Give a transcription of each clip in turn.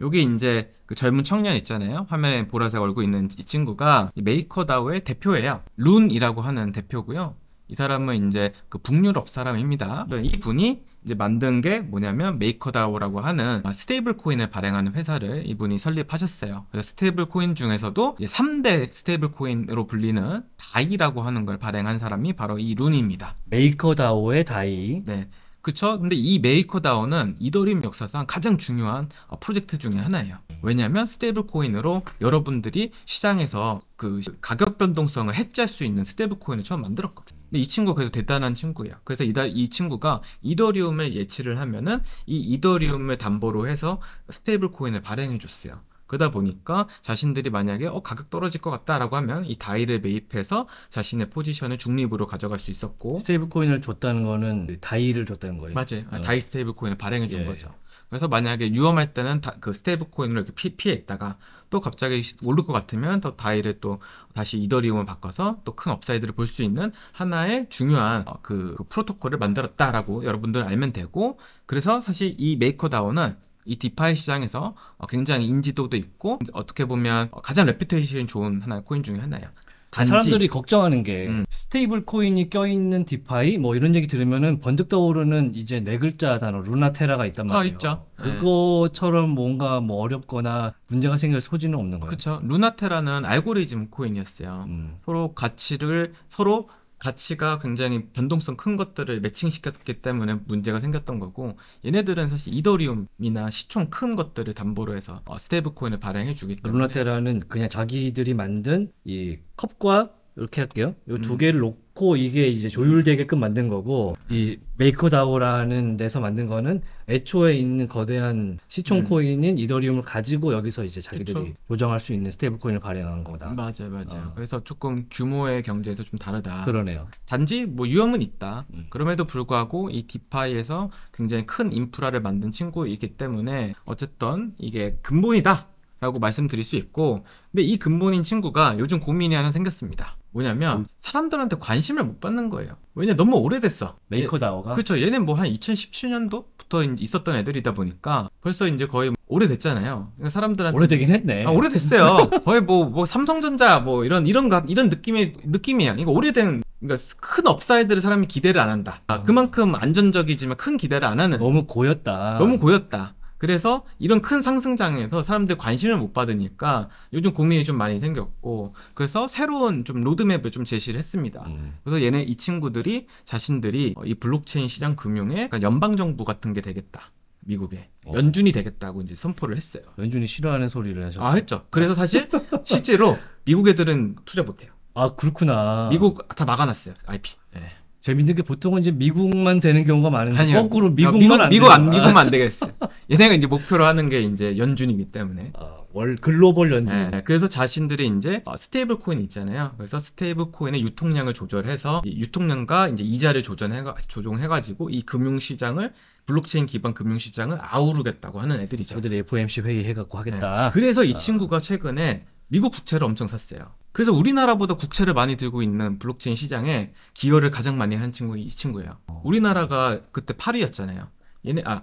여기 이제 그 젊은 청년 있잖아요. 화면에 보라색 얼굴 있는 이 친구가 메이커다오의 대표예요. 룬이라고 하는 대표고요. 이 사람은 이제 그 북유럽 사람입니다. 이 분이 이제 만든 게 뭐냐면 메이커다오라고 하는 아, 스테이블 코인을 발행하는 회사를 이분이 설립하셨어요. 그래서 스테이블 코인 중에서도 3대 스테이블 코인으로 불리는 다이라고 하는 걸 발행한 사람이 바로 이 룬입니다. 메이커다오의 다이. 네. 그쵸? 근데 이 메이커다운은 이더리움 역사상 가장 중요한 어, 프로젝트 중의 하나예요. 왜냐하면 스테이블 코인으로 여러분들이 시장에서 그 가격 변동성을 해지할 수 있는 스테이블 코인을 처음 만들었거든. 근데 이 친구가 그래서 대단한 친구예요. 그래서 이, 이 친구가 이더리움을 예치를 하면은 이 이더리움을 담보로 해서 스테이블 코인을 발행해 줬어요. 그러다 보니까 자신들이 만약에 어, 가격 떨어질 것 같다라고 하면 이 다이를 매입해서 자신의 포지션을 중립으로 가져갈 수 있었고 스테이블 코인을 줬다는 거는 네, 다이를 줬다는 거예요. 맞아요. 아, 어. 다이 스테이블 코인을 발행해 준 예. 거죠. 그래서 만약에 유험할 때는 다, 그 스테이블 코인을 이렇게 피, 피했다가또 갑자기 오를 것 같으면 더 다이를 또 다시 이더리움을 바꿔서 또 큰 업사이드를 볼 수 있는 하나의 중요한 어, 그, 그 프로토콜을 만들었다라고 여러분들 알면 되고 그래서 사실 이 메이커다운은 이 디파이 시장에서 어, 굉장히 인지도도 있고 어떻게 보면 어, 가장 레피테이션 좋은 하나 의 코인 중에 하나예요. 아, 단지. 사람들이 걱정하는 게 음. 스테이블 코인이 껴있는 디파이 뭐 이런 얘기 들으면은 번득 떠오르는 이제 네 글자 단어 루나테라가 있단 아, 말이에요. 아, 있죠. 네. 그거처럼 뭔가 뭐 어렵거나 문제가 생길 소지는 없는 거예요. 그렇죠. 루나테라는 알고리즘 코인이었어요. 음. 서로 가치를 서로 가치가 굉장히 변동성 큰 것들을 매칭시켰기 때문에 문제가 생겼던 거고 얘네들은 사실 이더리움이나 시총 큰 것들을 담보로 해서 어, 스테이블 코인을 발행해 주기 때문에 루나테라는 그냥 자기들이 만든 이 컵과 이렇게 할게요. 이두 음. 개를 놓고 이게 이제 조율되게끔 만든 거고 이 메이커다오라는 데서 만든 거는 애초에 있는 거대한 시총 음. 코인인 이더리움을 가지고 여기서 이제 자기들이 그쵸? 조정할 수 있는 스테이블 코인을 발행한 거다. 맞아요, 맞아요. 어. 그래서 조금 규모의 경제에서 좀 다르다. 그러네요. 단지 뭐 유형은 있다. 음. 그럼에도 불구하고 이 디파이에서 굉장히 큰 인프라를 만든 친구이기 때문에 어쨌든 이게 근본이다. 라고 말씀드릴 수 있고 근데 이 근본인 친구가 요즘 고민이 하나 생겼습니다 뭐냐면 음. 사람들한테 관심을 못 받는 거예요. 왜냐 너무 오래됐어. 메이커다워가. 그렇죠. 얘는 뭐 한 2017년도부터 있었던 애들이다 보니까 벌써 이제 거의 오래됐잖아요. 그러니까 사람들한테 오래되긴 했네. 아, 오래됐어요. 거의 뭐, 뭐 삼성전자 뭐 이런 이런 이런 느낌의 느낌이야. 이거 오래된 그러니까 큰 업사이드를 사람이 기대를 안 한다. 아, 아, 그만큼 안전적이지만 큰 기대를 안 하는. 너무 고였다. 너무 고였다. 그래서 이런 큰 상승장에서 사람들 관심을 못 받으니까 요즘 고민이 좀 많이 생겼고 그래서 새로운 좀 로드맵을 좀 제시를 했습니다. 음. 그래서 얘네 이 친구들이 자신들이 이 블록체인 시장 금융의 그러니까 연방 정부 같은 게 되겠다. 미국에 어. 연준이 되겠다고 이제 선포를 했어요. 연준이 싫어하는 소리를 하죠아 했죠. 그래서 사실 실제로 미국 애들은 투자 못해요. 아 그렇구나. 미국 다 막아놨어요. IP. 재밌는 게 보통은 이제 미국만 되는 경우가 많은데 아니요. 거꾸로 미국만 미국, 안 미국 안 미국만 안 되겠어. 얘네가 이제 목표로 하는 게 이제 연준이기 때문에. 어, 월 글로벌 연준. 네, 네. 그래서 자신들이 이제 어, 스테이블 코인 있잖아요. 그래서 스테이블 코인의 유통량을 조절해서 유통량과 이제 이자를 조정해 조정해가지고 이 금융 시장을 블록체인 기반 금융 시장을 아우르겠다고 하는 애들이죠. 저들이 FOMC 회의 해갖고 하겠다. 네. 그래서 이 어. 친구가 최근에 미국 국채를 엄청 샀어요. 그래서 우리나라보다 국채를 많이 들고 있는 블록체인 시장에 기여를 가장 많이 한 친구가 이 친구예요. 우리나라가 그때 8위였잖아요. 얘네 아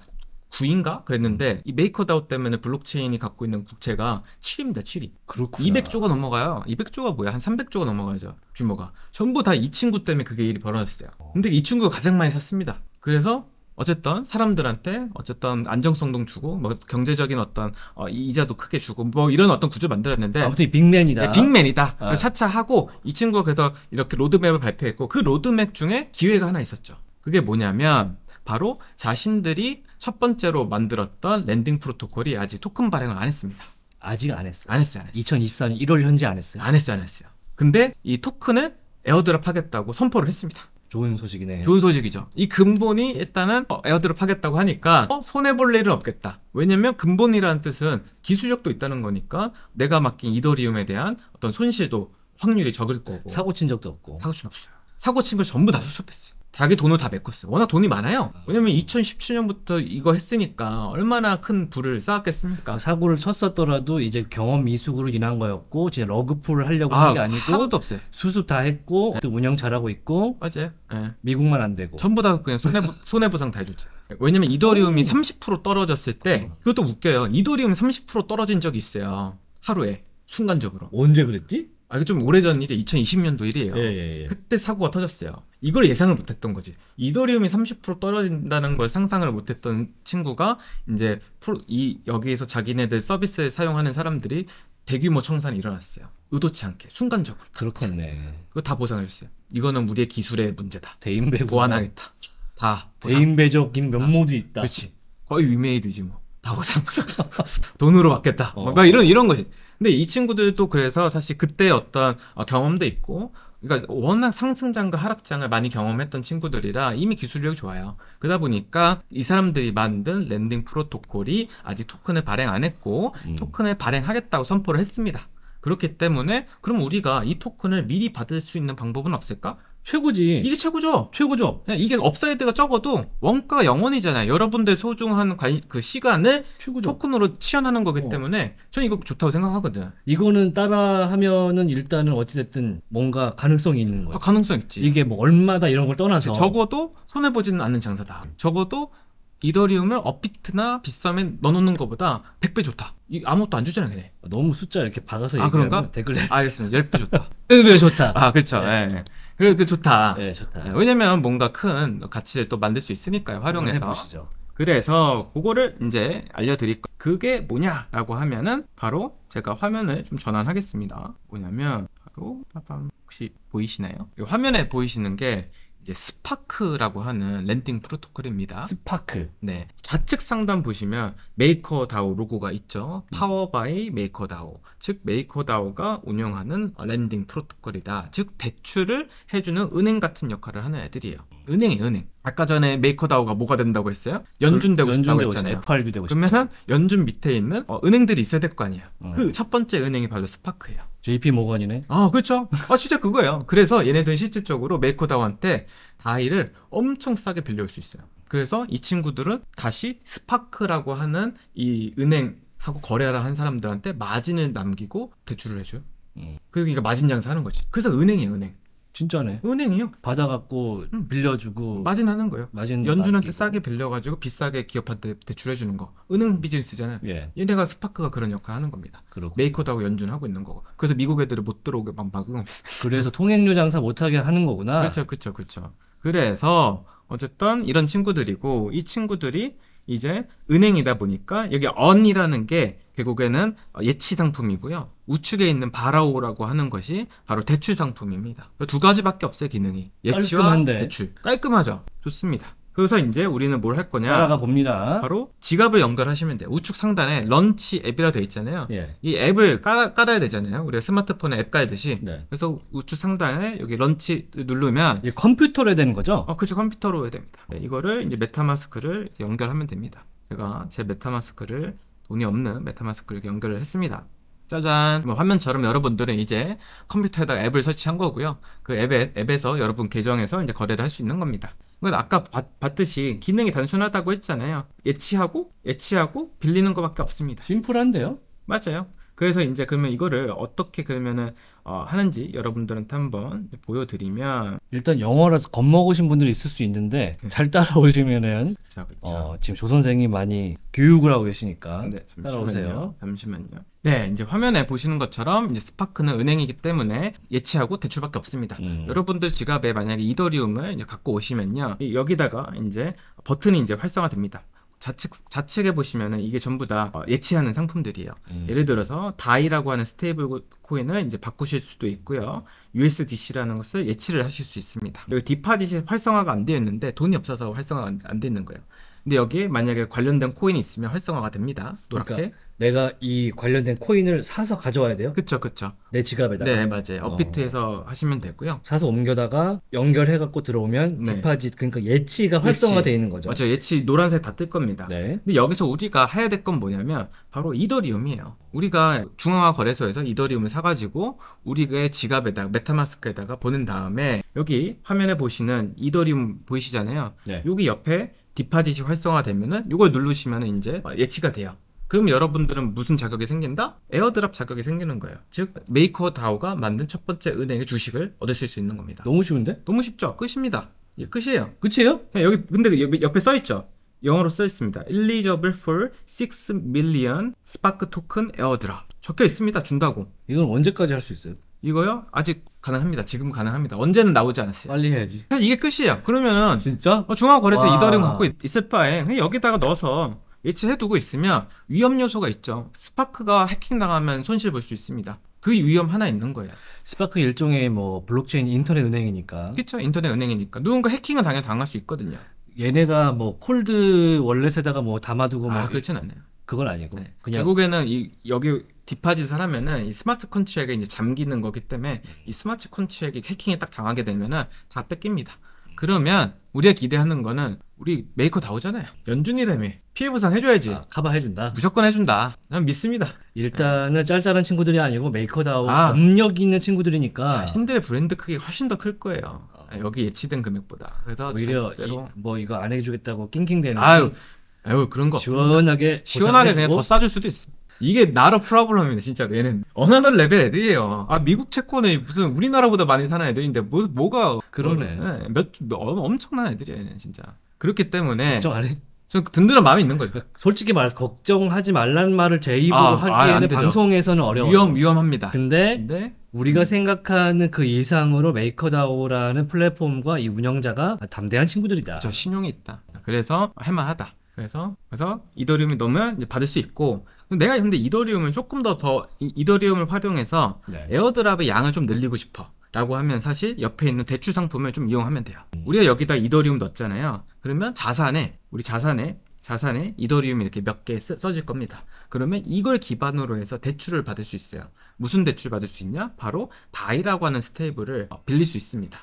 9인가 그랬는데 이 메이커다우 때문에 블록체인이 갖고 있는 국채가 7입니다 7위 그렇구나 200조가 넘어가요 200조가 뭐야 한 300조가 넘어가죠 규모가 전부 다 이 친구 때문에 그게 일이 벌어졌어요 근데 이 친구가 가장 많이 샀습니다 그래서 어쨌든 사람들한테 어쨌든 안정성도 주고 뭐 경제적인 어떤 어, 이자도 크게 주고 뭐 이런 어떤 구조 만들었는데 아무튼 빅맨이다. 네, 빅맨이다. 아. 차차 하고 이 친구가 그래서 이렇게 로드맵을 발표했고 그 로드맵 중에 기회가 하나 있었죠. 그게 뭐냐면 바로 자신들이 첫 번째로 만들었던 랜딩 프로토콜이 아직 토큰 발행을 안 했습니다. 아직 안 했어요. 안 했어요. 안 했어요. 2024년 1월 현재 안 했어요. 안 했어요. 안 했어요. 근데 이 토큰을 에어드랍 하겠다고 선포를 했습니다. 좋은 소식이네. 좋은 소식이죠. 이 근본이 일단은 어, 에어드롭 하겠다고 하니까 어, 손해볼 일은 없겠다. 왜냐면 근본이라는 뜻은 기술력도 있다는 거니까 내가 맡긴 이더리움에 대한 어떤 손실도 확률이 적을 거고. 사고 친 적도 없고. 사고 친 없어요. 사고 친걸 전부 다 수습했어요. 자기 돈을 다 메꿨어요. 워낙 돈이 많아요. 아. 왜냐면 2017년부터 이거 했으니까 얼마나 큰 부를 쌓았겠습니까? 그 사고를 쳤었더라도 이제 경험 이숙으로 인한 거였고 진짜 러그풀을 하려고 한 게 아, 니고 하나도 없어요. 수습 다 했고 네. 또 운영 잘하고 있고 맞아요. 예. 미국만 안 되고 전부 다 그냥 손해 손해 보상 다 해줬죠. 왜냐면 이더리움이 30% 떨어졌을 때 그것도 웃겨요. 이더리움 30% 떨어진 적이 있어요. 하루에 순간적으로. 언제 그랬지? 아, 이게 좀 오래전 일이 2020년도 일이에요. 예, 예, 예. 그때 사고가 터졌어요. 이걸 예상을 못했던 거지. 이더리움이 30% 떨어진다는 걸 상상을 못했던 친구가 이제 프로, 이 여기에서 자기네들 서비스를 사용하는 사람들이 대규모 청산이 일어났어요. 의도치 않게 순간적으로. 그렇겠네. 그거 다 보상해 주세요. 이거는 우리의 기술의 문제다. 대인배 보완하겠다. 다 대인배적인 면모도 아, 있다. 그렇지. 거의 위메이드지 뭐. 다 보상. 돈으로 받겠다. 어. 막 이런 이런 거지. 근데 이 친구들도 그래서 사실 그때 어떤 어, 경험도 있고 그러니까 워낙 상승장과 하락장을 많이 경험했던 친구들이라 이미 기술력이 좋아요. 그러다 보니까 이 사람들이 만든 랜딩 프로토콜이 아직 토큰을 발행 안 했고 음. 토큰을 발행하겠다고 선포를 했습니다. 그렇기 때문에 그럼 우리가 이 토큰을 미리 받을 수 있는 방법은 없을까? 최고지. 이게 최고죠. 최고죠. 이게 업사이드가 적어도 원가 영원이잖아요. 여러분들 소중한 관, 그 시간을 최고죠. 토큰으로 치환하는 거기 어. 때문에 어. 저는 이거 좋다고 생각하거든. 이거는 따라하면은 일단은 어찌됐든 뭔가 가능성이 있는 거야. 아, 가능성 있지. 이게 뭐 얼마다 이런 걸 떠나서 적어도 손해 보지는 않는 장사다. 적어도 이더리움을 업비트나 비싸면 넣어놓는 것보다 100배 좋다. 이 아무것도 안 주잖아, 걔네. 아, 너무 숫자 이렇게 박아서 아, 그런가? 댓글에 네, 알겠습니다. 10배 좋다. 10배 좋다. 아, 그렇죠. 예. 예. 그래, 그 좋다. 예, 좋다. 예, 왜냐면 뭔가 큰 가치를 또 만들 수 있으니까요, 활용해서. 해보시죠. 그래서 그거를 이제 알려드릴 거. 그게 뭐냐라고 하면은 바로 제가 화면을 좀 전환하겠습니다. 뭐냐면 바로 빠밤 혹시 보이시나요? 화면에 보이시는 게 이제 스파크라고 하는 랜딩 프로토콜입니다. 스파크. 네. 좌측 상단 보시면 메이커다오 로고가 있죠. 파워 바이 메이커다오. 즉 메이커다오가 운영하는 렌딩 프로토콜이다. 즉 대출을 해주는 은행 같은 역할을 하는 애들이에요. 은행이 은행. 아까 전에 메이커다오가 뭐가 된다고 했어요? 연준 되고 싶다고 되고 했잖아요. FRB 되고 그러면은 연준 밑에 있는 어, 은행들이 있어야 될 거 아니에요. 어. 그첫 번째 은행이 바로 스파크예요. JP 모건이네. 아 그렇죠. 아 진짜 그거예요. 그래서 얘네들이 실질적으로 메이커다오한테 다이를 엄청 싸게 빌려올 수 있어요. 그래서 이 친구들은 다시 스파크라고 하는 이 은행하고 거래하라한 사람들한테 마진을 남기고 대출을 해줘요. 음. 그러니까 마진 장사하는 거지. 그래서 은행이에요, 은행. 진짜네. 은행이요. 받아갖고 응. 음. 빌려주고 음. 마진 하는 거예요. 마진 연준한테 맡기고. 싸게 빌려가지고 비싸게 기업한테 대출해주는 거. 은행 비즈니스잖아요. 예. 얘네가 스파크가 그런 역할 하는 겁니다. 그렇고. 메이커다고 연준 하고 있는 거고. 그래서 미국 애들을 못 들어오게 막 막은 겁니다. 그래서 통행료 장사 못하게 하는 거구나. 그렇죠, 그렇죠, 그렇죠. 그래서 어쨌든 이런 친구들이고 이 친구들이 이제 은행이다 보니까 여기 언이라는 게 결국에는 예치 상품이고요. 우측에 있는 바라오라고 하는 것이 바로 대출 상품입니다. 두 가지밖에 없어요, 기능이. 예치와 깔끔한데. 대출. 깔끔하죠. 좋습니다. 그래서 이제 우리는 뭘 할 거냐? 따라가 봅니다. 바로 지갑을 연결하시면 돼요. 우측 상단에 런치 앱이라 되어 있잖아요. 예. 이 앱을 깔아, 깔아야 되잖아요. 우리가 스마트폰에 앱 깔듯이. 네. 그래서 우측 상단에 여기 런치 누르면 예, 컴퓨터로 해야 되는 거죠? 어, 그렇죠. 컴퓨터로 해야 됩니다. 네, 이거를 이제 메타마스크를 연결하면 됩니다. 제가 제 메타마스크를 돈이 없는 메타마스크를 연결을 했습니다. 짜잔 뭐 화면처럼 여러분들은 이제 컴퓨터에다가 앱을 설치한 거고요 그 앱에, 앱에서 여러분 계정에서 이제 거래를 할 수 있는 겁니다 아까 봤, 듯이 기능이 단순하다고 했잖아요. 예치하고 예치하고 빌리는 것밖에 없습니다. 심플한데요? 맞아요. 그래서 이제 그러면 이거를 어떻게 그러면은 어, 하는지 여러분들한테 한번 보여드리면 일단 영어라서 겁먹으신 분들이 있을 수 있는데 네. 잘 따라오시면은 자, 어, 지금 조 선생이 많이 교육을 하고 계시니까 네, 잠시만요. 따라오세요. 잠시만요. 네, 이제 화면에 보시는 것처럼 이제 스파크는 은행이기 때문에 예치하고 대출밖에 없습니다. 음. 여러분들 지갑에 만약에 이더리움을 갖고 오시면요, 여기다가 이제 버튼이 이제 활성화됩니다. 좌측 좌측에 보시면은 이게 전부 다 어, 예치하는 상품들이에요. 음. 예를 들어서 다이라고 하는 스테이블 코인을 이제 바꾸실 수도 있고요. USDC라는 것을 예치를 하실 수 있습니다. 그리 디파짓이 활성화가 안 되어 있는데 돈이 없어서 활성화가 안, 안 되는 거예요. 근데 여기 만약에 관련된 코인이 있으면 활성화가 됩니다. 노랗게. 그러니까 내가 이 관련된 코인을 사서 가져와야 돼요? 그쵸, 그쵸. 내 지갑에다가. 네, 맞아요. 어. 업비트에서 하시면 되고요. 사서 옮겨다가 연결해갖고 들어오면 네. 디파짓, 그러니까 예치가 활성화되어 있는 거죠. 맞아요 예치 노란색 다 뜰 겁니다. 네. 근데 여기서 우리가 해야 될 건 뭐냐면 바로 이더리움이에요. 우리가 중앙화 거래소에서 이더리움을 사가지고 우리의 지갑에다가 메타마스크에다가 보낸 다음에 여기 화면에 보시는 이더리움 보이시잖아요. 네. 여기 옆에 디파짓이 활성화되면은 이걸 누르시면 은 이제 예치가 돼요. 그럼 여러분들은 무슨 자격이 생긴다? 에어드랍 자격이 생기는 거예요. 즉 메이커 다오가 만든 첫 번째 은행의 주식을 얻으실 수 있는 겁니다. 너무 쉬운데? 너무 쉽죠. 끝입니다. 예, 끝이에요. 끝이에요? 네, 여기 근데 그 옆에 써 있죠. 영어로 써 있습니다. Eligible for 6 million Spark token airdrop. 적혀 있습니다. 준다고. 이건 언제까지 할 수 있어요? 이거요? 아직 가능합니다. 지금 가능합니다. 언제는 나오지 않았어요. 빨리 해야지. 사실 이게 끝이에요. 그러면은 진짜? 어, 중화거래소 이더리움 갖고 있, 을 바에 여기다가 넣어서 예치해두고 있으면 위험 요소가 있죠. 스파크가 해킹당하면 손실 볼 수 있습니다. 그 위험 하나 있는 거예요. 스파크 일종의 뭐 블록체인 인터넷 은행이니까. 그렇죠. 인터넷 은행이니까 누군가 해킹은 당연히 당할 수 있거든요. 얘네가 뭐 콜드 월렛에다가 뭐 담아두고 아, 뭐 그렇진 않아요. 그건 아니고 네. 그냥 결국에는 이 여기 디파짓을 하면은 이 스마트 컨트랙에 이제 잠기는 거기 때문에 이 스마트 컨트랙이 해킹에 딱 당하게 되면은 다 뺏깁니다. 그러면 우리가 기대하는 거는 우리 메이커 다 오잖아요. 연준이라며 피해 보상 해줘야지. 아, 커버 해준다. 무조건 해준다. 난 믿습니다. 일단은 짤짤한 친구들이 아니고 메이커다운 아, 업력 있는 친구들이니까 자신들의 아, 브랜드 크기 훨씬 더 클 거예요. 어. 여기 예치된 금액보다. 그래서 오히려 이, 뭐 이거 안 해주겠다고 낑낑대는. 아유, 아유 그런 거 시원하게 시원하게 그냥 더 싸줄 수도 있어. 이게 나라 프라블럼이네 진짜 얘는 어나더 레벨 애들이에요 아 미국 채권에 무슨 우리나라보다 많이 사는 애들인데 뭐, 뭐가 그러네 어, 네. 몇, 몇, 엄청난 애들이야 얘는 진짜 그렇기 때문에 걱정 안 해. 좀 든든한 마음이 있는 거죠. 그러니까 솔직히 말해서 걱정하지 말라 말을 제 입으로 아, 하기에는 아, 예, 방송에서는 어려워 위험 위험합니다. 근데, 근데? 우리가 음. 생각하는 그 이상으로 메이커다오라는 플랫폼과 이 운영자가 담대한 친구들이다. 저 그렇죠. 신용이 있다. 그래서 할만하다. 그래서 그래서 이더리움이 넣으면 이제 받을 수 있고 내가 근데 이더리움을 조금 더 더 이더리움을 활용해서 네. 에어드랍의 양을 좀 늘리고 싶어. 라고 하면 사실 옆에 있는 대출 상품을 좀 이용하면 돼요. 음. 우리가 여기다 이더리움 넣었잖아요. 그러면 자산에 우리 자산에 자산에 이더리움이 이렇게 몇 개 써질 겁니다. 그러면 이걸 기반으로 해서 대출을 받을 수 있어요. 무슨 대출 받을 수 있냐? 바로 바이라고 하는 스테이블을 빌릴 수 있습니다.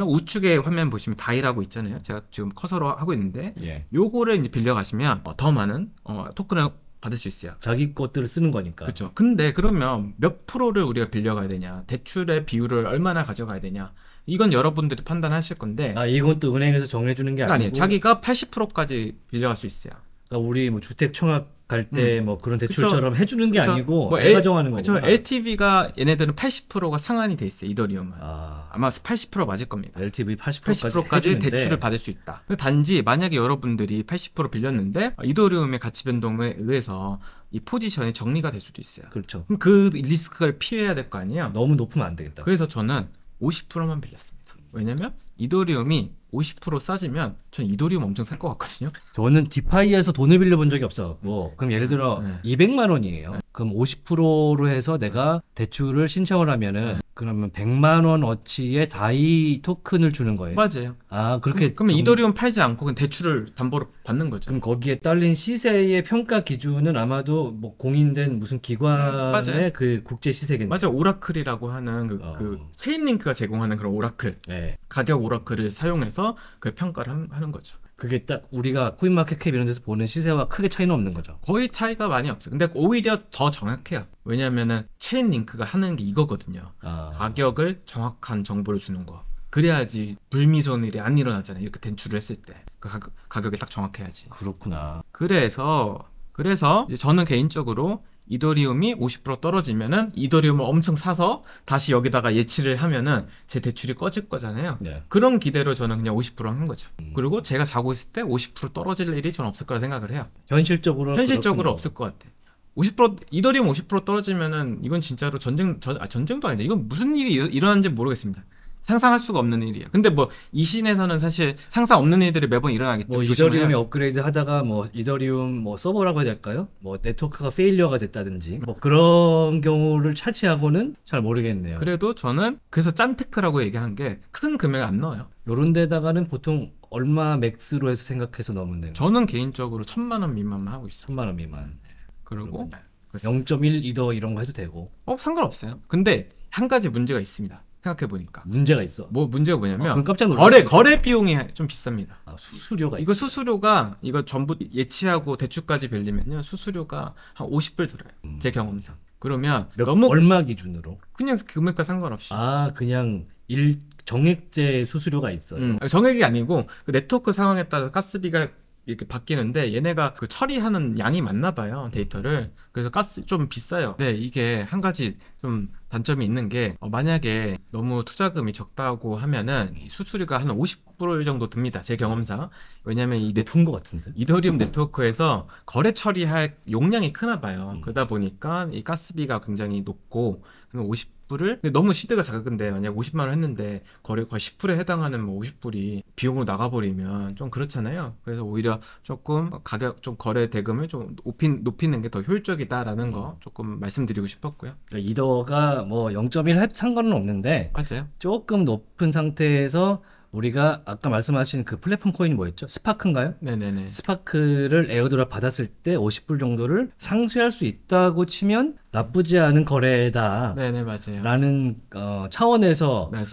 보 우측에 화면 보시면 다이라고 있잖아요. 제가 지금 커서로 하고 있는데 예. 요거를 이제 빌려 가시면 어, 더 많은 어, 토큰을 받을 수 있어요. 자기 것들을 쓰는 거니까. 그렇죠. 근데 그러면 몇 프로를 우리가 빌려가야 되냐, 대출의 비율을 얼마나 가져가야 되냐, 이건 여러분들이 판단하실 건데. 아 이건 또 은행에서 정해주는 게 아니고. 아니에요. 자기가 80%까지 빌려갈 수 있어요. 그러니까 우리 뭐 주택 청약 갈 때뭐 음. 뭐 그런 대출처럼 그쵸. 해주는 게 그쵸. 아니고 뭐 애가 정하는 거죠. LTV가 얘네들은 80%가 상한이 돼 있어요. 이 돈이면 아. 아마 80% 맞을 겁니다. LTV 80%까지, 80%까지 대출을 받을 수 있다. 단지 만약에 여러분들이 80% 빌렸는데 이더리움의 가치 변동에 의해서 이 포지션이 정리가 될 수도 있어요. 그렇죠. 그럼 그 리스크를 피해야 될 거 아니에요. 너무 높으면 안 되겠다. 그래서 저는 50%만 빌렸습니다. 왜냐면 이더리움이 50% 싸지면 전 이더리움 엄청 살 것 같거든요. 저는 디파이에서 돈을 빌려본 적이 없었고 그럼 예를 들어 네. 200만 원이에요. 네. 그럼 50%로 해서 내가 대출을 신청을 하면은 네. 그러면 100만 원 어치의 다이 토큰을 주는 거예요. 맞아요. 아 그렇게 그럼, 면 정... 이더리움 팔지 않고 그 대출을 담보로 받는 거죠. 그럼 거기에 딸린 시세의 평가 기준은 아마도 뭐 공인된 무슨 기관의 음, 그 국제 시세겠네요. 맞아 오라클이라고 하는 그, 어. 그 체인링크가 제공하는 그런 오라클 네. 가격 오라클을 사용해서 그 평가를 하는 거죠. 그게 딱 우리가 코인마켓캡 이런 데서 보는 시세와 크게 차이는 없는 거죠. 거의 차이가 많이 없어요. 근데 오히려 더 정확해요. 왜냐면은 하 체인 링크가 하는 게 이거거든요. 아. 가격을 정확한 정보를 주는 거. 그래야지 불미스러운 일이 안 일어나잖아요. 이렇게 대출을 했을 때. 그 가격, 가이딱 정확해야지. 그렇구나. 그래서 그래서 저는 개인적으로 이더리움이 50% 떨어지면은 이더리움을 엄청 사서 다시 여기다가 예치를 하면은 제 대출이 꺼질 거잖아요. 네. 그런 기대로 저는 그냥 50%한 거죠. 음. 그리고 제가 자고 있을 때 50% 떨어질 일이 저는 없을 거라 생각을 해요. 현실적으로 현실적으로 그렇군요. 없을 것 같아. 50% 이더리움 50% 떨어지면은 이건 진짜로 전쟁 전, 아, 전쟁도 아닌데 이건 무슨 일이 일어난지 모르겠습니다. 상상할 수가 없는 일이에요. 근데 뭐 이 신에서는 사실 상상 없는 일들이 매번 일어나기 뭐 때문에 뭐 이더리움이 업그레이드 하다가 뭐 이더리움 뭐 서버라고 해야 될까요? 뭐 네트워크가 페일리어가 됐다든지 뭐 그런 경우를 차치하고는 잘 모르겠네요. 그래도 저는 그래서 짠테크라고 얘기한 게 큰 금액 안 넣어요. 요런 데다가는 보통 얼마 맥스로 해서 생각해서 넣으면 되는 저는 개인적으로 천만 원 미만만 하고 있어요. 천만 원 미만. 그리고 0.1 이더 이런 거 해도 되고. 어 상관없어요. 근데 한 가지 문제가 있습니다. 생각해 보니까 문제가 있어. 뭐 문제가 뭐냐면 어, 깜짝 거래 거래 비용이 좀 비쌉니다. 아, 수수료가 이거 있어요. 수수료가 이거 전부 예치하고 대출까지 빌리면요 수수료가 한 50불 들어요. 음. 제 경험상. 그러면 몇, 너무 얼마 기준으로? 그냥 금액과 상관없이. 아 그냥 일 정액제 수수료가 있어요. 음, 정액이 아니고 그 네트워크 상황에 따라 가스비가 이렇게 바뀌는데 얘네가 그 처리하는 양이 많나 봐요 데이터를 그래서 가스 좀 비싸요. 네 이게 한 가지 좀 단점이 있는 게 어, 만약에 너무 투자금이 적다고 하면은 수수료가 한 50% 정도 듭니다. 제 경험상. 왜냐면 이네은것 같은데. 이더리움 네트워크에서 거래 처리할 용량이 크나 봐요. 음. 그러다 보니까 이 가스비가 굉장히 높고 그러면 50불을 근데 너무 시드가 작은데 만약 50만 원 했는데 거래 거의 10불에 해당하는 뭐 50불이 비용으로 나가버리면 좀 그렇잖아요. 그래서 오히려 조금 가격 좀 거래 대금을 좀 높인 높이는 게 더 효율적이다라는 거 조금 말씀드리고 싶었고요. 그러니까 이더가 뭐 0.1할 상관은 없는데 맞아요. 조금 높은 상태에서 우리가 아까 말씀하신 그 플랫폼 코인이 뭐였죠? 스파크인가요? 네네네. 스파크를 에어드랍 받았을 때 50불 정도를 상쇄할 수 있다고 치면 나쁘지 않은 거래다. 네네 맞아요. 라는 어, 차원에서 맞아요.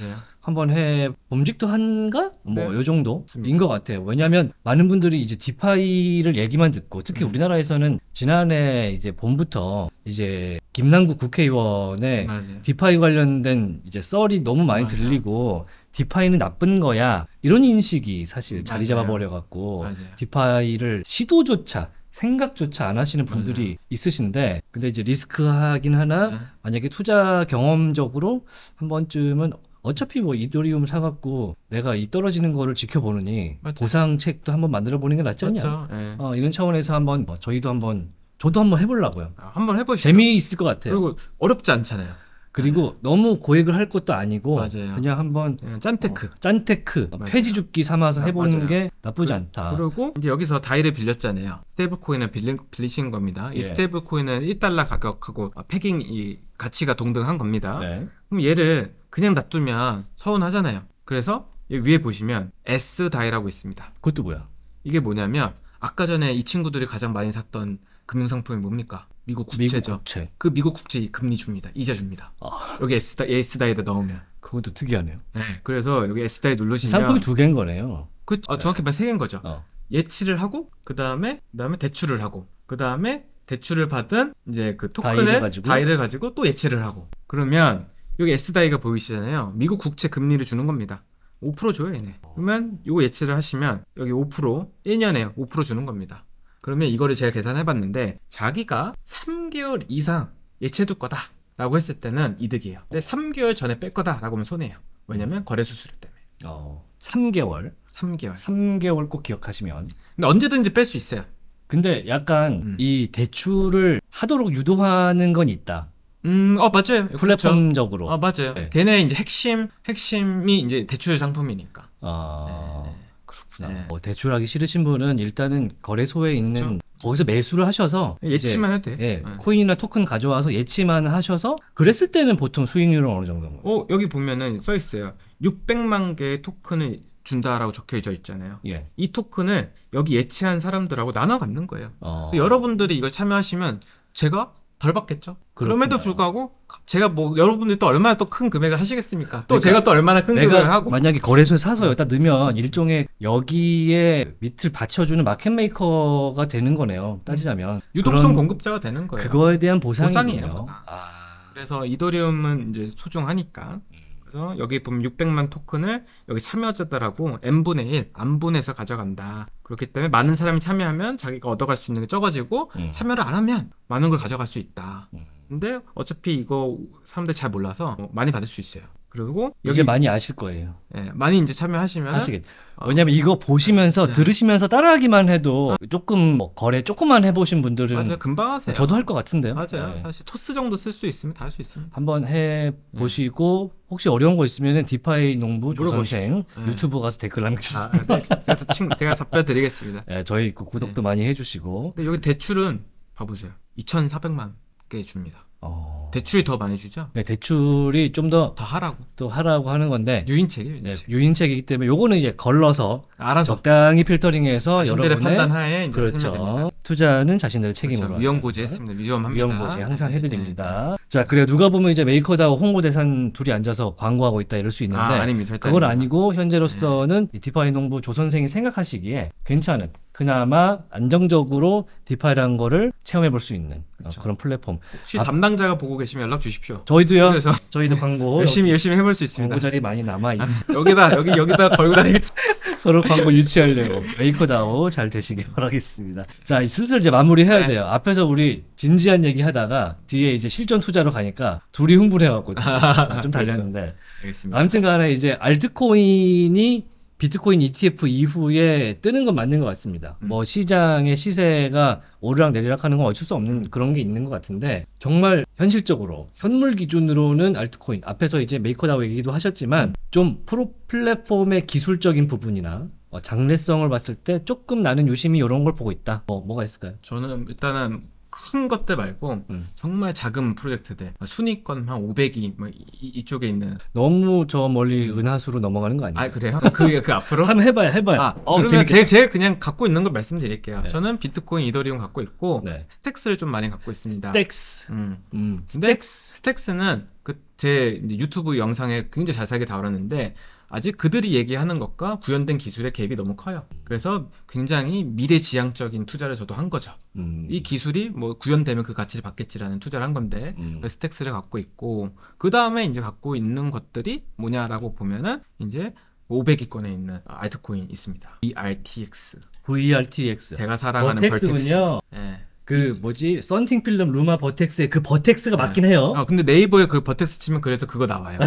한번 해범직도 한가 뭐요 네. 정도인 것 같아요. 왜냐하면 많은 분들이 이제 디파이를 얘기만 듣고 특히 음. 우리나라에서는 지난해 이제 봄부터 이제 김남국 국회의원의 맞아요. 디파이 관련된 이제 썰이 너무 많이 맞아요. 들리고 디파이는 나쁜 거야 이런 인식이 사실 자리 잡아버려 갖고 디파이를 시도조차 생각조차 안 하시는 분들이 맞아요. 있으신데 근데 이제 리스크하긴 하나 네. 만약에 투자 경험적으로 한 번쯤은 어차피 뭐 이더리움 사갖고 내가 이 떨어지는 거를 지켜보느니 맞죠. 보상책도 한번 만들어 보는 게 낫지 않냐. 그렇죠. 예. 어, 이런 차원에서 한번 뭐 저희도 한번 저도 한번 해보려고요. 아, 한번 해보시죠. 재미있을 것 같아요. 그리고 어렵지 않잖아요. 그리고 예. 너무 고액을 할 것도 아니고 맞아요. 그냥 한번 예, 짠테크 어, 짠테크 맞아요. 폐지 죽기 삼아서 아, 해보는 맞아요. 게 나쁘지 그, 않다. 그리고 이제 여기서 다이를 빌렸잖아요. 스테이블 코인을 빌린, 빌리신 겁니다. 예. 이 스테이블 코인은 1달러 가격하고 아, 패깅 이 가치가 동등한 겁니다. 네. 그럼 얘를 그냥 놔두면 서운하잖아요. 그래서 위에 보시면 S 다이라고 있습니다. 그것도 뭐야? 이게 뭐냐면 아까 전에 이 친구들이 가장 많이 샀던 금융상품이 뭡니까? 미국 국채죠. 미국 국채. 그 미국 국채 금리 줍니다. 이자 줍니다. 아. 여기 S다, S다에다 넣으면. 그건 또 특이하네요. 네, 그래서 여기 S다에 누르시면 상품이 두 개인 거네요. 그, 아, 정확히 말세 네. 개인 거죠. 어. 예치를 하고 그 다음에 그 다음에 대출을 하고 그 다음에 대출을 받은 이제 그토큰의 다이를 가지고, 다이를 가지고 또 예치를 하고 그러면 여기 S다이가 보이시잖아요. 미국 국채 금리를 주는 겁니다. 5% 줘요, 얘네. 그러면 이거 예치를 하시면 여기 5% 1년에 5% 주는 겁니다. 그러면 이거를 제가 계산해 봤는데 자기가 3개월 이상 예치해 둘 거다. 라고 했을 때는 이득이에요. 근데 3개월 전에 뺄 거다라고 하면 손해요 왜냐면 거래 수수료 때문에. 어, 3개월. 3개월. 3개월 꼭 기억하시면. 근데 언제든지 뺄 수 있어요. 근데 약간 음. 이 대출을 하도록 유도하는 건 있다. 음, 어 맞아요. 그렇죠. 플랫폼적으로. 아 맞아요. 네. 걔네 이제 핵심 핵심이 이제 대출 상품이니까. 아네 네. 그렇구나. 네. 뭐 대출하기 싫으신 분은 일단은 거래소에 그렇죠. 거기서 매수를 하셔서 예치만 해도 돼. 예, 네. 코인이나 토큰 가져와서 예치만 하셔서 그랬을 때는 보통 수익률은 어느 정도인가요? 어 여기 보면은 써 있어요. 600만 개의 토큰을 준다라고 적혀져 있잖아요. 예. 이 토큰을 여기 예치한 사람들하고 나눠 갖는 거예요. 어. 여러분들이 이걸 참여하시면 제가 덜 받겠죠. 그럼에도 불구하고 제가 뭐여러분들또 얼마나 또 큰 금액을 하시겠습니까? 또 그러니까 제가 또 얼마나 큰 금액을 하고 만약에 거래소에 사서 여기다 넣으면 일종의 여기에 밑을 받쳐주는 마켓메이커가 되는 거네요. 따지자면 음. 유동성 공급자가 되는 거예요. 그거에 대한 보상이에요. 보상이에요. 아. 그래서 이더리움은 이제 소중하니까 그래서 여기 보면 600만 토큰을 여기 참여자들하고 n분의 1 안분해서 가져간다. 그렇기 때문에 많은 사람이 참여하면 자기가 얻어갈 수 있는 게 적어지고 음. 참여를 안 하면 많은 걸 가져갈 수 있다. 음. 근데 어차피 이거 사람들 이잘 몰라서 어, 많이 받을 수 있어요. 그리고 여기 많이 아실 거예요. 예, 많이 이제 참여하시면 하시겠. 왜냐면 이거 보시면서 네. 들으시면서 따라하기만 해도 아. 조금 뭐 거래 조금만 해보신 분들은 맞아요, 금방 하세요. 저도 할 것 같은데요. 맞아요. 네. 사실 토스 정도 쓸 수 있으면 다 할 수 있습니다. 한번 해 보시고 네. 혹시 어려운 거있으면 디파이 농부 조선생 네. 유튜브 가서 댓글 남겨주세요. 아, 네. 제가, 제가 답변 드리겠습니다. 네, 저희 그 구독도 네. 많이 해주시고. 근데 여기 대출은 봐보세요. 2,400만 개 줍니다. 어... 대출이 더 많이 주죠? 네, 대출이 좀 더 더 하라고 또 하라고 하는 건데 유인책이 유인책. 네, 유인책이기 때문에 요거는 이제 걸러서 알아서 적당히 필터링해서 여러분의 판단하에 그렇죠. 투자는 자신들의 책임으로 그렇죠. 위험고지했습니다. 위험합니다. 위험고지 항상 네, 네, 해드립니다. 네. 자 그래 누가 보면 이제 메이커다와 홍보대상 둘이 앉아서 광고하고 있다 이럴 수 아, 있는데 아, 아닙니다. 그건 아니고 현재로서는 네. 디파이 농부 조 선생이 생각하시기에 괜찮은 그나마 안정적으로 디파이라는 거를 체험해 볼 수 있는 그렇죠. 그런 플랫폼. 혹시 아, 담당자가 보고 계시면 연락 주십시오. 저희도요. 그래서. 저희도 광고 열심히 열심히 해볼 수 있습니다. 광고 자리 많이 남아 있. 여기다 여기 여기다 걸고 다니겠 서로 광고 유치하려고 메이커다오 잘 되시길 바라겠습니다. 자 슬슬 이제 마무리해야 네. 돼요. 앞에서 우리 진지한 얘기하다가 뒤에 이제 실전 투자로 가니까 둘이 흥분해갖고 좀, 좀 달렸는데. 그렇죠. 알겠습니다. 아무튼간에 이제 알트코인이 비트코인 ETF 이후에 뜨는 건 맞는 것 같습니다. 음. 뭐 시장의 시세가 오르락 내리락 하는 건 어쩔 수 없는 그런 게 있는 것 같은데 정말 현실적으로 현물 기준으로는 알트코인 앞에서 이제 메이커다오 얘기도 하셨지만 좀 프로 플랫폼의 기술적인 부분이나 어, 장래성을 봤을 때 조금 나는 유심히 이런 걸 보고 있다. 뭐 뭐가 있을까요? 저는 일단은 큰 것들 말고 음. 정말 작은 프로젝트들 순위권 한 500위 막 뭐 이, 쪽에 있는 너무 저 멀리 음. 은하수로 넘어가는 거 아니에요? 아 그래요? 그그 그 앞으로 한번 해봐요, 해봐요. 아, 어, 그러면 제, 제일 그냥 갖고 있는 걸 말씀드릴게요. 네. 저는 비트코인, 이더리움 갖고 있고 네. 스택스를 좀 많이 갖고 있습니다. 스택스. 음. 음. 스택스. 스택스는 그제 유튜브 영상에 굉장히 자세하게 다뤘는데 아직 그들이 얘기하는 것과 구현된 기술의 갭이 너무 커요. 그래서 굉장히 미래지향적인 투자를 저도 한 거죠. 음. 이 기술이 뭐 구현되면 그 가치를 받겠지라는 투자를 한 건데 음. 그 스택스를 갖고 있고 그 다음에 이제 갖고 있는 것들이 뭐냐라고 보면은 이제 500위권에 있는 알트코인 있습니다. ERTX, VRTX 제가 사랑하는 벌텍스군요. 벌텍스. 네. 예. 그 뭐지 썬팅 필름 루마 버텍스의 그 버텍스가 네. 맞긴 해요. 아 근데 네이버에 그 버텍스 치면 그래서 그거 나와요.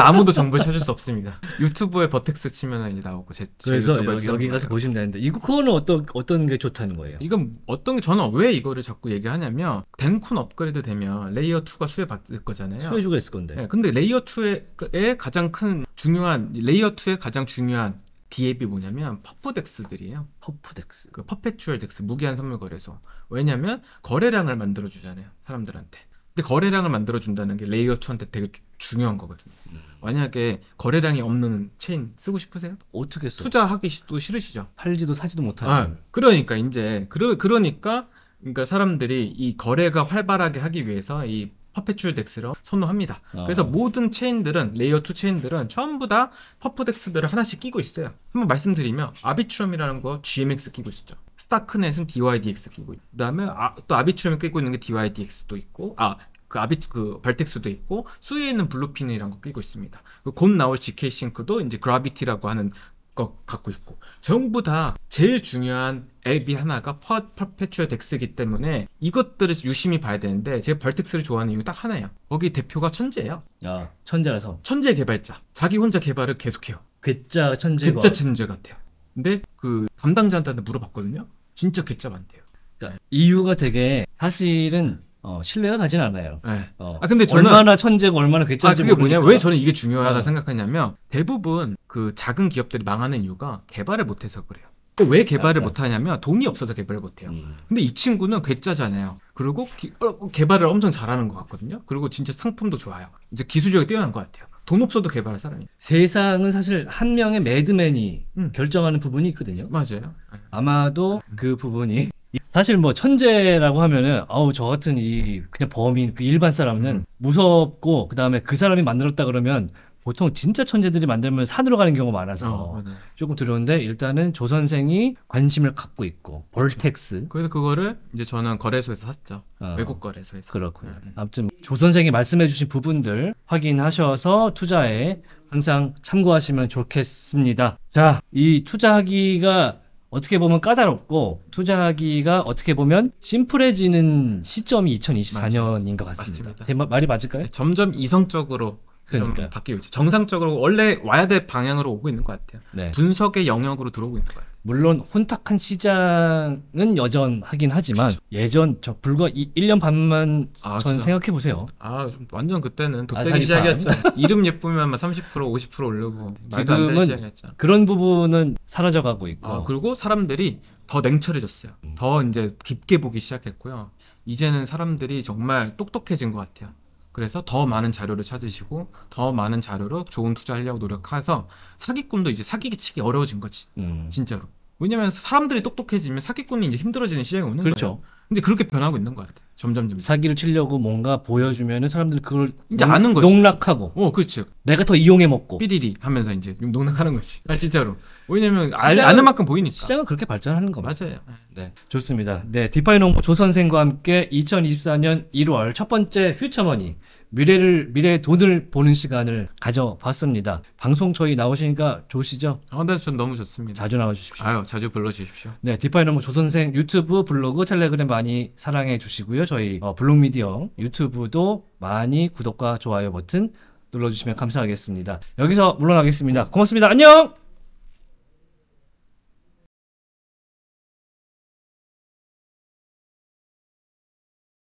아무도 정보를 찾을 수 없습니다. 유튜브에 버텍스 치면 이제 나오고 제, 제 그래서 여기, 여기 가서 보시면 되는데 이거 그거는 어떤 어떤 게 좋다는 거예요? 이건 어떤 게 저는 왜 이거를 자꾸 얘기하냐면 덴쿤 업그레이드 되면 레이어 2가 수혜받을 거잖아요. 수혜주가 있을 건데. 네, 근데 레이어 2의 가장 큰 중요한 레이어 2의 가장 중요한 DAB 뭐냐면 퍼프덱스들이에요. 퍼프덱스. 그 퍼페추얼 덱스 무기한 선물 거래소. 왜냐면 거래량을 만들어 주잖아요. 사람들한테. 근데 거래량을 만들어 준다는 게 레이어 2한테 되게 중요한 거거든요. 음. 만약에 거래량이 없는 체인 쓰고 싶으세요? 어떻게 써? 투자하기 또 싫으시죠. 팔지도 사지도 못하는. 아, 그러니까 이제 그러, 그러니까 그러니까 사람들이 이 거래가 활발하게 하기 위해서 이 퍼페츄얼 덱스를 선호합니다. 아. 그래서 모든 체인들은 레이어 2 체인들은 전부 다 퍼프 덱스들을 하나씩 끼고 있어요. 한번 말씀드리면 아비츄럼이라는 거 GMX 끼고 있었죠. 스타크넷은 DYDX 끼고 있고 그다음에 아, 또 아비츄럼 끼고 있는 게 DYDX도 있고 아그 아비 그 발텍스도 있고 수위에 있는 블루핀이라는 거 끼고 있습니다. 그 곧 나올 GK 싱크도 이제 그라비티라고 하는 것 갖고 있고 전부 다 제일 중요한 앱이 하나가 퍼페추얼 덱스이기 때문에 이것들을 유심히 봐야 되는데 제가 벌텍스를 좋아하는 이유 딱 하나예요 거기 대표가 천재예요 아 천재라서 천재 개발자 자기 혼자 개발을 계속해요 괴짜 천재 괴짜 천재 같아요 근데 그 담당자한테 물어봤거든요 진짜 괴짜 많대요 그러니까 이유가 되게 사실은 어, 신뢰가 가진 않아요. 네. 어, 아 근데 저는 얼마나 천재고 얼마나 괴짜인지 아, 그게 뭐냐? 왜 저는 이게 중요하다 어. 생각하냐면 대부분 그 작은 기업들이 망하는 이유가 개발을 못해서 그래요. 아, 왜 네, 개발을 네. 못하냐면 돈이 없어서 개발을 못해요. 음. 근데 이 친구는 괴짜잖아요. 그리고 기, 어, 어 개발을 엄청 잘하는 것 같거든요. 그리고 진짜 상품도 좋아요. 이제 기술력이 뛰어난 것 같아요. 돈 없어도 개발할 사람이. 세상은 사실 한 명의 매드맨이 음. 결정하는 부분이 있거든요. 맞아요. 아마도 음. 그 부분이 사실 뭐 천재라고 하면은 아우 저 같은 이 그냥 범인 그 일반 사람은 음. 무섭고 그 다음에 그 사람이 만들었다 그러면 보통 진짜 천재들이 만들면 산으로 가는 경우가 많아서 어, 조금 두려운데 일단은 조 선생이 관심을 갖고 있고 그렇죠. 볼텍스 그래서 그거를 이제 저는 거래소에서 샀죠 어, 외국 거래소에서 그렇군요 네. 아무튼 조 선생이 말씀해주신 부분들 확인하셔서 투자에 항상 참고하시면 좋겠습니다 자 이 투자하기가 어떻게 보면 까다롭고 투자하기가 어떻게 보면 심플해지는 시점이 2024년인 것 같습니다. 맞습니다. 말이 맞을까요? 네, 점점 이성적으로 그러니까 바뀌고 있죠. 정상적으로 원래 와야 될 방향으로 오고 있는 것 같아요. 네. 분석의 영역으로 들어오고 있는 거예요. 물론 혼탁한 시장은 여전하긴 하지만 그쵸. 그렇죠. 예전 저 불과 이, 1년 반만 아, 전 생각해 보세요. 아 좀 완전 그때는 아, 독대기 아, 시작이었죠. 이름 예쁘면 막30% 50% 오르고 지금은 그런 부분은 사라져가고 있고 아, 그리고 사람들이 더 냉철해졌어요. 음. 더 이제 깊게 보기 시작했고요. 이제는 사람들이 정말 똑똑해진 것 같아요. 그래서 더 많은 자료를 찾으시고 더 많은 자료로 좋은 투자하려고 노력해서 사기꾼도 이제 사기치기 어려워진 거지. 음. 진짜로. 왜냐면 사람들이 똑똑해지면 사기꾼이 이제 힘들어지는 시장이 오는 그렇죠. 거예요. 근데 그렇게 변하고 있는 것 같아요. 점점 점 사기를 치려고 뭔가 보여주면은 사람들이 그걸 이제 농, 아는 거지. 농락하고. 어, 그렇죠. 내가 더 이용해 먹고. 삐리리 하면서 이제 농락하는 거지. 아 진짜로. 왜냐면 시장은, 아는 만큼 보이니까. 시장은 그렇게 발전하는 겁 맞아요. 네, 좋습니다. 네, 디파이 농부 조 선생과 함께 2024년 1월 첫 번째 퓨처머니 미래를 미래의 돈을 보는 시간을 가져봤습니다. 방송 저희 나오시니까 좋으시죠? 아, 네, 전 너무 좋습니다. 자주 나와주십시오. 아유, 자주 불러주십시오. 네, 디파이 너무 조선생 유튜브, 블로그, 텔레그램 많이 사랑해 주시고요. 저희 어, 블록미디어 유튜브도 많이 구독과 좋아요 버튼 눌러주시면 감사하겠습니다. 여기서 물러나겠습니다. 고맙습니다. 안녕!